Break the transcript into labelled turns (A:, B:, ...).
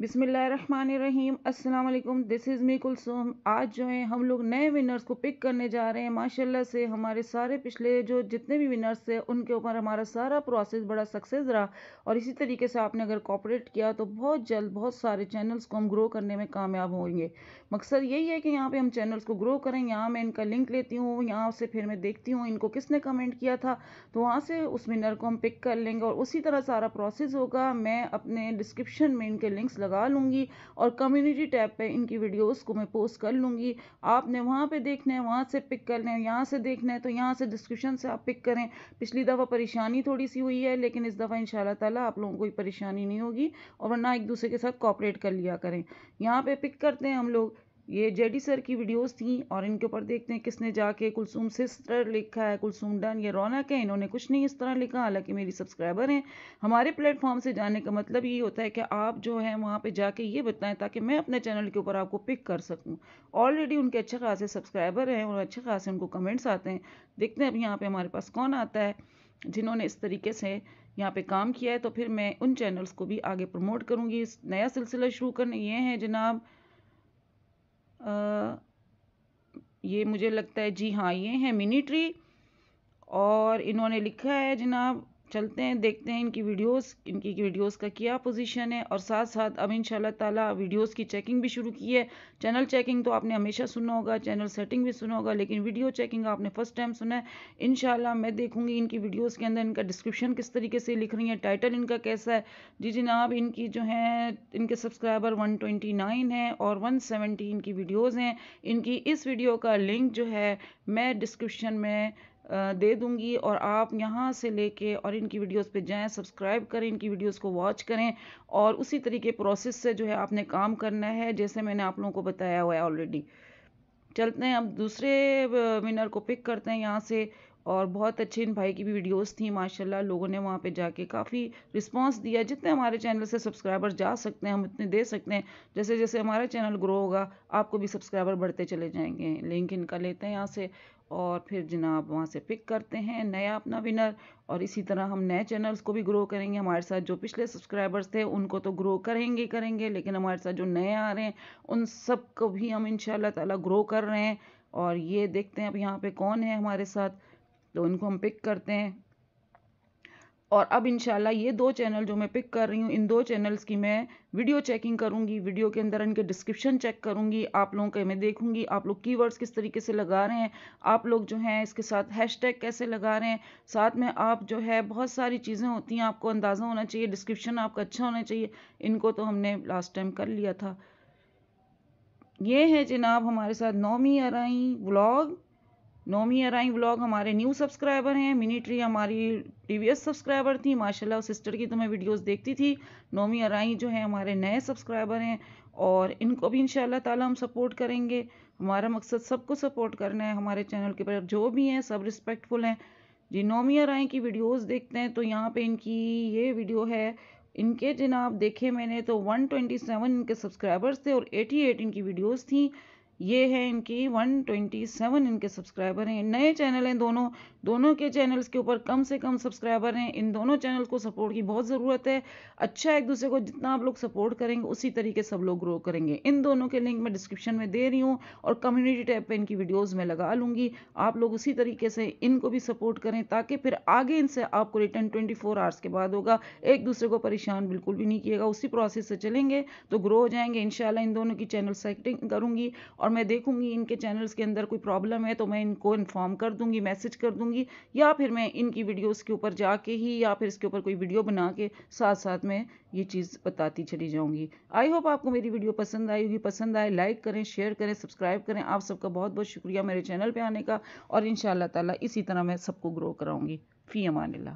A: बिसमीम अस्सलाम this is me Kulsoom आज जो है हम लोग नए विनर्स को पिक करने जा रहे हैं माशाल्लाह से हमारे सारे पिछले जो जितने भी विनर्स थे उनके ऊपर हमारा सारा प्रोसेस बड़ा सक्सेस रहा और इसी तरीके से आपने अगर कॉपरेट किया तो बहुत जल्द बहुत सारे चैनल्स को हम ग्रो करने में कामयाब होंगे मकसद यही है कि यहाँ पर हम चैनल्स को ग्रो करें यहाँ मैं इनका लिंक लेती हूँ यहाँ से फिर मैं देखती हूँ इनको किसने कमेंट किया था तो वहाँ से उस विनर को हम पिक कर लेंगे और उसी तरह सारा प्रोसेस होगा मैं अपने डिस्क्रिप्शन में इनके लिंक्स लगा लूँगी और कम्युनिटी टैब पे इनकी वीडियोस को मैं पोस्ट कर लूँगी आपने वहाँ पे देखना है वहाँ से पिक कर लें यहाँ से देखना है तो यहाँ से डिस्क्रिप्शन से आप पिक करें पिछली दफ़ा परेशानी थोड़ी सी हुई है लेकिन इस दफ़ा इन ताला आप लोगों को परेशानी नहीं होगी और वरना एक दूसरे के साथ कॉपरेट कर लिया करें यहाँ पर पिक करते हैं हम लोग ये जेडी सर की वीडियोस थी और इनके ऊपर देखते हैं किसने जाके कुलसुम सिस्टर लिखा है कुलसुम डन ये रौनक है इन्होंने कुछ नहीं इस तरह लिखा हालांकि मेरी सब्सक्राइबर हैं हमारे प्लेटफॉर्म से जाने का मतलब ये होता है कि आप जो है वहाँ पे जाके ये बताएं ताकि मैं अपने चैनल के ऊपर आपको पिक कर सकूँ ऑलरेडी उनके अच्छे खासे सब्सक्राइबर हैं और अच्छे खासे उनको कमेंट्स आते हैं देखते हैं अब यहाँ पर हमारे पास कौन आता है जिन्होंने इस तरीके से यहाँ पे काम किया है तो फिर मैं उन चैनल्स को भी आगे प्रमोट करूँगी नया सिलसिला शुरू करने ये हैं जनाब ये मुझे लगता है जी हाँ ये हैं मिनी ट्री और इन्होंने लिखा है जनाब चलते हैं देखते हैं इनकी वीडियोस इनकी वीडियोस का क्या पोजीशन है और साथ साथ अब इन ताला वीडियोस की चेकिंग भी शुरू की है चैनल चेकिंग तो आपने हमेशा सुना होगा चैनल सेटिंग भी सुना होगा लेकिन वीडियो चेकिंग आपने फर्स्ट टाइम सुना है इन मैं देखूँगी इनकी वीडियोज़ के अंदर इनका डिस्क्रिप्शन किस तरीके से लिख रही है टाइटल इनका कैसा है जी जनाब इनकी जो है इनके सब्सक्राइबर वन ट्वेंटी नाइन है और वन सेवेंटी इनकी वीडियोज़ हैं इनकी इस वीडियो का लिंक जो है मैं डिस्क्रिप्शन में दे दूंगी और आप यहाँ से लेके और इनकी वीडियोस पे जाएं सब्सक्राइब करें इनकी वीडियोस को वॉच करें और उसी तरीके प्रोसेस से जो है आपने काम करना है जैसे मैंने आप लोगों को बताया हुआ है ऑलरेडी चलते हैं अब दूसरे विनर को पिक करते हैं यहाँ से और बहुत अच्छे इन भाई की भी वीडियोस थी माशाल्लाह लोगों ने वहाँ पे जाके काफ़ी रिस्पांस दिया जितने हमारे चैनल से सब्सक्राइबर जा सकते हैं हम उतने दे सकते हैं जैसे जैसे हमारा चैनल ग्रो होगा आपको भी सब्सक्राइबर बढ़ते चले जाएंगे लिंक इनका लेते हैं यहाँ से और फिर जनाब वहाँ से पिक करते हैं नया अपना विनर और इसी तरह हम नए चैनल्स को भी ग्रो करेंगे हमारे साथ जो पिछले सब्सक्राइबर्स थे उनको तो ग्रो करेंगे करेंगे लेकिन हमारे साथ जो नए आ रहे हैं उन सब को भी हम इन शाह ग्रो कर रहे हैं और ये देखते हैं अब यहाँ पर कौन है हमारे साथ तो इनको हम पिक करते हैं और अब इनशाला ये दो चैनल जो मैं पिक कर रही हूँ इन दो चैनल्स की मैं वीडियो चेकिंग करूँगी वीडियो के अंदर इनके डिस्क्रिप्शन चेक करूँगी आप लोगों के मैं देखूँगी आप लोग कीवर्ड्स किस तरीके से लगा रहे हैं आप लोग जो हैं इसके साथ हैशटैग कैसे लगा रहे हैं साथ में आप जो है बहुत सारी चीज़ें होती हैं आपको अंदाज़ा होना चाहिए डिस्क्रिप्शन आपका अच्छा होना चाहिए इनको तो हमने लास्ट टाइम कर लिया था ये है जनाब हमारे साथ Naomi Arai vlog Naomi Arai vlog हमारे न्यू सब्सक्राइबर हैं मिनीट्री हमारी प्रीवियस सब्सक्राइबर थी माशाल्लाह सिस्टर की तो मैं वीडियोस देखती थी नौमी अराई जो है हमारे नए सब्सक्राइबर हैं और इनको भी इन ताला हम सपोर्ट करेंगे हमारा मकसद सबको सपोर्ट करना है हमारे चैनल के पर जो भी हैं सब रिस्पेक्टफुल हैं जी नौमी अराई की वीडियोज़ देखते हैं तो यहाँ पर इनकी ये वीडियो है इनके जनाब देखे मैंने तो वन इनके सब्सक्राइबर्स थे और एटी इनकी वीडियोज़ थी ये है इनकी 127 इनके सब्सक्राइबर हैं नए चैनल हैं दोनों दोनों के चैनल्स के ऊपर कम से कम सब्सक्राइबर हैं इन दोनों चैनल को सपोर्ट की बहुत ज़रूरत है अच्छा एक दूसरे को जितना आप लोग सपोर्ट करेंगे उसी तरीके सब लोग ग्रो करेंगे इन दोनों के लिंक मैं डिस्क्रिप्शन में दे रही हूँ और कम्युनिटी टैब पर इनकी वीडियोज़ में लगा लूँगी आप लोग उसी तरीके से इनको भी सपोर्ट करें ताकि फिर आगे इनसे आपको रिटर्न ट्वेंटी फोर आवर्स के बाद होगा एक दूसरे को परेशान बिल्कुल भी नहीं किएगा उसी प्रोसेस से चलेंगे तो ग्रो हो जाएंगे इन इन दोनों की चैनल सेटिंग करूँगी और मैं देखूंगी इनके चैनल्स के अंदर कोई प्रॉब्लम है तो मैं इनको इन्फॉर्म कर दूंगी मैसेज कर दूंगी या फिर मैं इनकी वीडियोस के ऊपर जाके ही या फिर इसके ऊपर कोई वीडियो बना के साथ साथ मैं ये चीज़ बताती चली जाऊँगी आई होप आपको मेरी वीडियो पसंद आई होगी पसंद आए लाइक करें शेयर करें सब्सक्राइब करें आप सबका बहुत बहुत शुक्रिया मेरे चैनल पर आने का और इन शाह इसी तरह मैं सबको ग्रो कराऊँगी फ़ी अमान